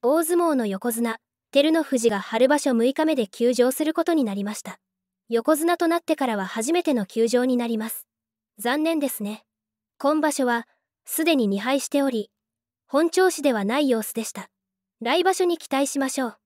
大相撲の横綱照ノ富士が春場所6日目で休場することになりました横綱となってからは初めての休場になります残念ですね今場所はすでに2敗しており本調子ではない様子でした来場所に期待しましょう